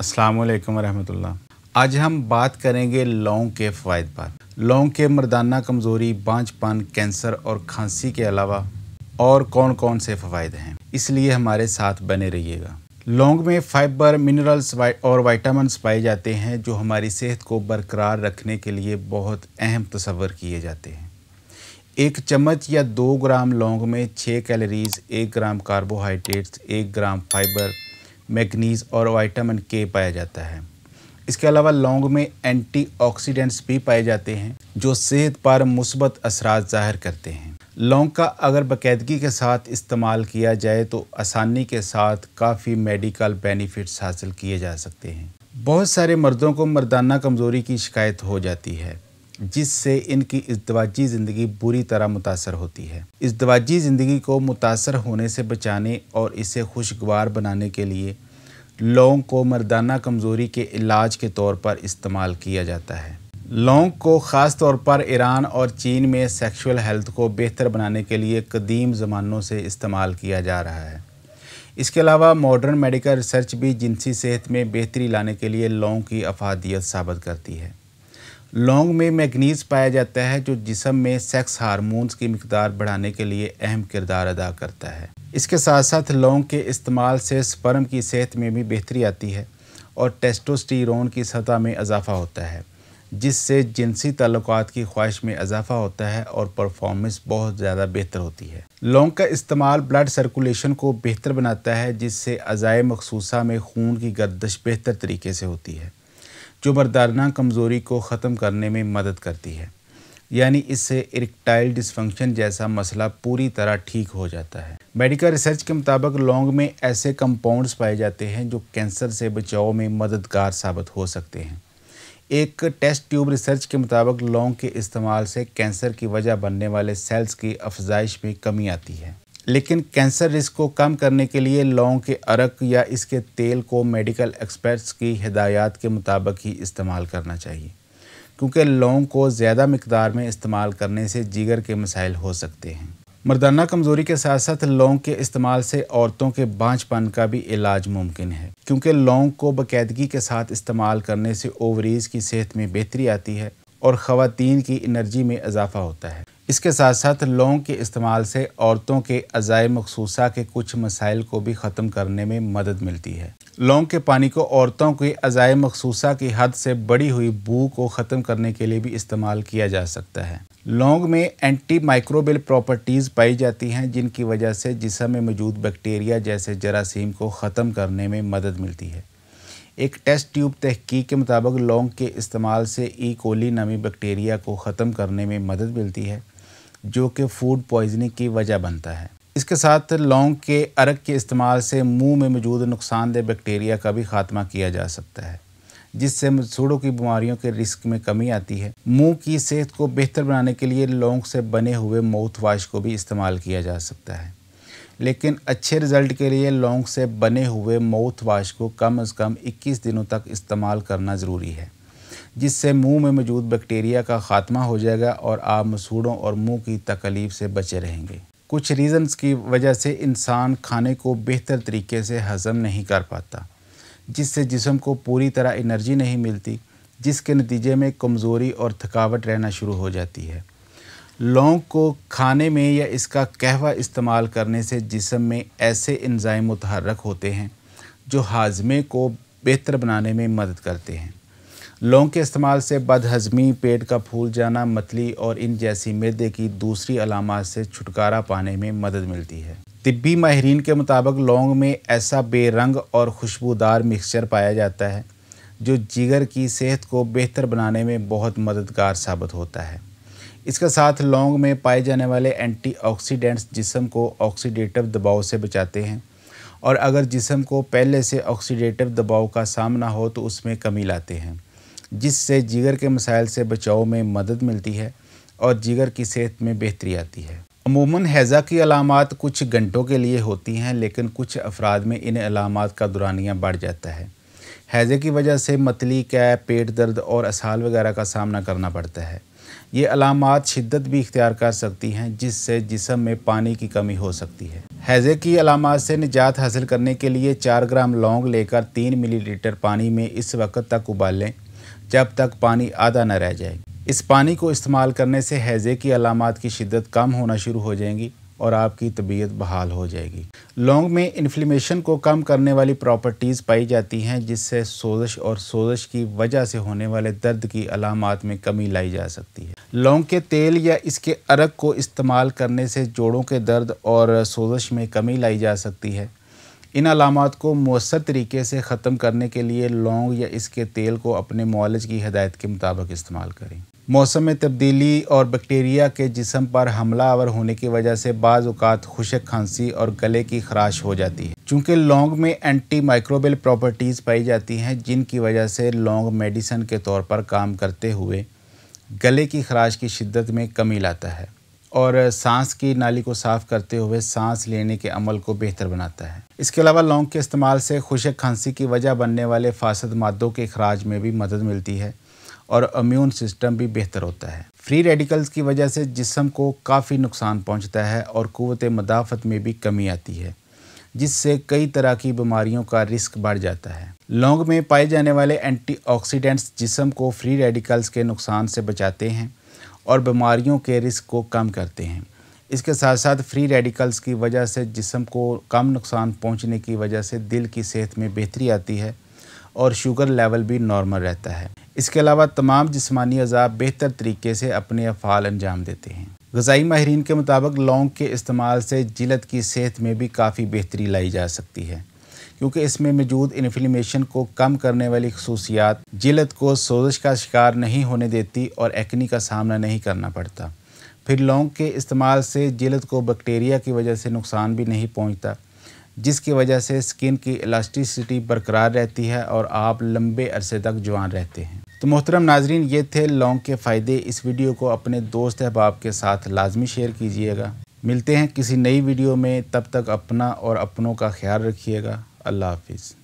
असलकम रहमतुल्लाह आज हम बात करेंगे लौंग के फ़वाद पर लौंग के मर्दाना कमज़ोरी बांझपन कैंसर और खांसी के अलावा और कौन कौन से फ़वाद हैं इसलिए हमारे साथ बने रहिएगा लौंग में फाइबर मिनरल्स और वाइटामस पाए जाते हैं जो हमारी सेहत को बरकरार रखने के लिए बहुत अहम तस्वर किए जाते हैं एक चम्मच या दो ग्राम लौंग में छः कैलोरीज एक ग्राम कार्बोहाइड्रेट्स एक ग्राम फाइबर मैगनीज और वाइटामिन के पाया जाता है इसके अलावा लौंग में एंटीऑक्सीडेंट्स भी पाए जाते हैं जो सेहत पर मुस्बत असरा ज़ाहिर करते हैं लौंग का अगर बाकायदगी के साथ इस्तेमाल किया जाए तो आसानी के साथ काफ़ी मेडिकल बेनिफिट्स हासिल किए जा सकते हैं बहुत सारे मर्दों को मर्दाना कमज़ोरी की शिकायत हो जाती है जिससे इनकी इजदवाजी ज़िंदगी बुरी तरह मुतासर होती है दवाजी ज़िंदगी को मुतासर होने से बचाने और इसे खुशगवार बनाने के लिए लौंग को मर्दाना कमज़ोरी के इलाज के तौर पर इस्तेमाल किया जाता है लौंग को ख़ास तौर पर ईरान और चीन में सेक्सुअल हेल्थ को बेहतर बनाने के लिए कदीम ज़मानों से इस्तेमाल किया जा रहा है इसके अलावा मॉडर्न मेडिकल रिसर्च भी जिनसी सेहत में बेहतरी लाने के लिए लौंग की अफादियत साबित करती है लौंग में मैगनीज पाया जाता है जो जिसम में सेक्स हारमोन्स की मकदार बढ़ाने के लिए अहम किरदार अदा करता है इसके साथ साथ लौंग के इस्तेमाल से स्पर्म की सेहत में भी बेहतरी आती है और टेस्टोस्टीरोन की सतह में इजाफा होता है जिससे जिनसी तल्लक की ख्वाहिश में इजाफा होता है और परफॉर्मेंस बहुत ज़्यादा बेहतर होती है लौंग का इस्तेमाल ब्लड सर्कुलेशन को बेहतर बनाता है जिससे अज़ाय मखसूसा में खून की गर्दश बेहतर तरीके से होती है जो मर्दाना कमज़ोरी को ख़त्म करने में मदद करती है यानी इससे इरेक्टाइल डिसफंक्शन जैसा मसला पूरी तरह ठीक हो जाता है मेडिकल रिसर्च के मुताबिक लौंग में ऐसे कंपाउंड्स पाए जाते हैं जो कैंसर से बचाव में मददगार साबित हो सकते हैं एक टेस्ट ट्यूब रिसर्च के मुताबिक लौंग के इस्तेमाल से कैंसर की वजह बनने वाले सेल्स की अफजाइश में कमी आती है लेकिन कैंसर रिस्क को कम करने के लिए लौंग के अरक या इसके तेल को मेडिकल एक्सपर्ट्स की हिदायत के मुताबिक ही इस्तेमाल करना चाहिए क्योंकि लौंग को ज़्यादा मकदार में इस्तेमाल करने से जिगर के मसाइल हो सकते हैं मर्दाना कमज़ोरी के साथ साथ लौंग के इस्तेमाल से औरतों के बाँचपन का भी इलाज मुमकिन है क्योंकि लौंग को बाकायदगी के साथ इस्तेमाल करने से ओवरीज़ की सेहत में बेहतरी आती है और ख़वातीन की एनर्जी में इजाफा होता है इसके साथ साथ लौंग के इस्तेमाल से औरतों के अज़ाय मखसूसा के कुछ मसाइल को भी ख़त्म करने में मदद मिलती है लौंग के पानी को औरतों के अज़ाय मखसूसा की हद से बढ़ी हुई बू को ख़त्म करने के लिए भी इस्तेमाल किया जा सकता है लौंग में एंटी माइक्रोबियल प्रॉपर्टीज़ पाई जाती हैं जिनकी वजह से जिसम में मौजूद बैक्टीरिया जैसे जरासीम को ख़त्म करने में मदद मिलती है एक टेस्ट ट्यूब तहकीक के मुताबिक लौंग के इस्तेमाल से ई कोली नामी बैक्टीरिया को ख़त्म करने में मदद मिलती है जो कि फूड पॉइजनिंग की वजह बनता है इसके साथ लौंग के अरक के इस्तेमाल से मुंह में मौजूद नुकसानदेह बैक्टीरिया का भी खात्मा किया जा सकता है जिससे मसूड़ों की बीमारियों के रिस्क में कमी आती है मुंह की सेहत को बेहतर बनाने के लिए लौंग से बने हुए माउथ वाश को भी इस्तेमाल किया जा सकता है लेकिन अच्छे रिजल्ट के लिए लौंग से बने हुए माउथ वाश को कम अज़ कम इक्कीस दिनों तक इस्तेमाल करना ज़रूरी है जिससे मुंह में मौजूद बैक्टीरिया का खात्मा हो जाएगा और आप मसूड़ों और मुंह की तकलीफ से बचे रहेंगे कुछ रीज़न्स की वजह से इंसान खाने को बेहतर तरीके से हज़म नहीं कर पाता जिससे जिसम को पूरी तरह एनर्जी नहीं मिलती जिसके नतीजे में कमज़ोरी और थकावट रहना शुरू हो जाती है लौंग को खाने में या इसका कहवा इस्तेमाल करने से जिसम में ऐसे इंजाइम मुतहरक होते हैं जो हाजमे को बेहतर बनाने में मदद करते हैं लौंग के इस्तेमाल से बदहजमी पेट का फूल जाना मतली और इन जैसी मृदे की दूसरी अलामत से छुटकारा पाने में मदद मिलती है तिब्बी माहरीन के मुताबिक लौंग में ऐसा बेरंग और खुशबूदार मिक्सचर पाया जाता है जो जिगर की सेहत को बेहतर बनाने में बहुत मददगार साबित होता है इसके साथ लौंग में पाए जाने वाले एंटीऑक्सीडेंट्स जिसम को ऑक्सीडेटिव दबाव से बचाते हैं और अगर जिसम को पहले से ऑक्सीडेटिव दबाव का सामना हो तो उसमें कमी लाते हैं जिससे जिगर के मसाइल से बचाव में मदद मिलती है और जिगर की सेहत में बेहतरी आती है अमूमन हैज़ा की अलामत कुछ घंटों के लिए होती हैं लेकिन कुछ अफराद में इन अलामत का दुरानिया बढ़ जाता है हैज़े की वजह से मतली कैप पेट दर्द और असाल वगैरह का सामना करना पड़ता है ये अलामत शिद्दत भी इख्तियार कर सकती हैं जिससे जिसम में पानी की कमी हो सकती है हैज़े की अलामत से निजात हासिल करने के लिए चार ग्राम लौंग लेकर तीन मिलीलीटर पानी में इस वक्त तक उबालें जब तक पानी आधा न रह जाए इस पानी को इस्तेमाल करने से हैज़े की अलामत की शिद्दत कम होना शुरू हो जाएंगी और आपकी तबीयत बहाल हो जाएगी लौंग में इन्फ्लेमेशन को कम करने वाली प्रॉपर्टीज़ पाई जाती हैं जिससे सोजश और सोजश की वजह से होने वाले दर्द की अलामत में कमी लाई जा सकती है लौंग के तेल या इसके अरक को इस्तेमाल करने से जोड़ों के दर्द और सोजश में कमी लाई जा सकती है इन अलामत को मौसर तरीके से ख़त्म करने के लिए लौंग या इसके तेल को अपने मॉलज की हदायत के मुताबिक इस्तेमाल करें मौसम में तब्दीली और बैक्टीरिया के जिसम पर हमला आवर होने की वजह से बाज़ात खुशक खांसी और गले की खराश हो जाती है चूँकि लौंग में एंटी माइक्रोबल प्रॉपर्टीज़ पाई जाती हैं जिनकी वजह से लौंग मेडिसन के तौर पर काम करते हुए गले की खराश की शिद्दत में कमी लाता है और सांस की नाली को साफ़ करते हुए सांस लेने के अमल को बेहतर बनाता है इसके अलावा लौंग के इस्तेमाल से खुशक खांसी की वजह बनने वाले फासद मादों के अखराज में भी मदद मिलती है और इम्यून सिस्टम भी बेहतर होता है फ्री रेडिकल्स की वजह से जिसम को काफ़ी नुकसान पहुंचता है और क़वत मदाफत में भी कमी आती है जिससे कई तरह की बीमारियों का रिस्क बढ़ जाता है लौंग में पाए जाने वाले एंटीऑक्सीडेंट्स जिसम को फ्री रेडिकल्स के नुकसान से बचाते हैं और बीमारियों के रिस्क को कम करते हैं इसके साथ साथ फ्री रेडिकल्स की वजह से जिसम को कम नुकसान पहुंचने की वजह से दिल की सेहत में बेहतरी आती है और शुगर लेवल भी नॉर्मल रहता है इसके अलावा तमाम जिसमानी अज़ा बेहतर तरीके से अपने अफ़ाल अंजाम देते हैं गज़ाई माहरीन के मुताबिक लौंग के इस्तेमाल से जिलत की सेहत में भी काफ़ी बेहतरी लाई जा सकती है क्योंकि इसमें मौजूद इन्फ्लेमेशन को कम करने वाली खसूसियात जिलद को सोजिश का शिकार नहीं होने देती और एक्नी का सामना नहीं करना पड़ता फिर लौंग के इस्तेमाल से जिलद को बैक्टीरिया की वजह से नुकसान भी नहीं पहुँचता जिसकी वजह से स्किन की इलास्टिसिटी बरकरार रहती है और आप लंबे अरसे तक जवान रहते हैं तो मोहतरम नाजरीन ये थे लौंग के फ़ायदे इस वीडियो को अपने दोस्त अहबाब के साथ लाजमी शेयर कीजिएगा मिलते हैं किसी नई वीडियो में तब तक अपना और अपनों का ख्याल रखिएगा अल्लाह हाफिज़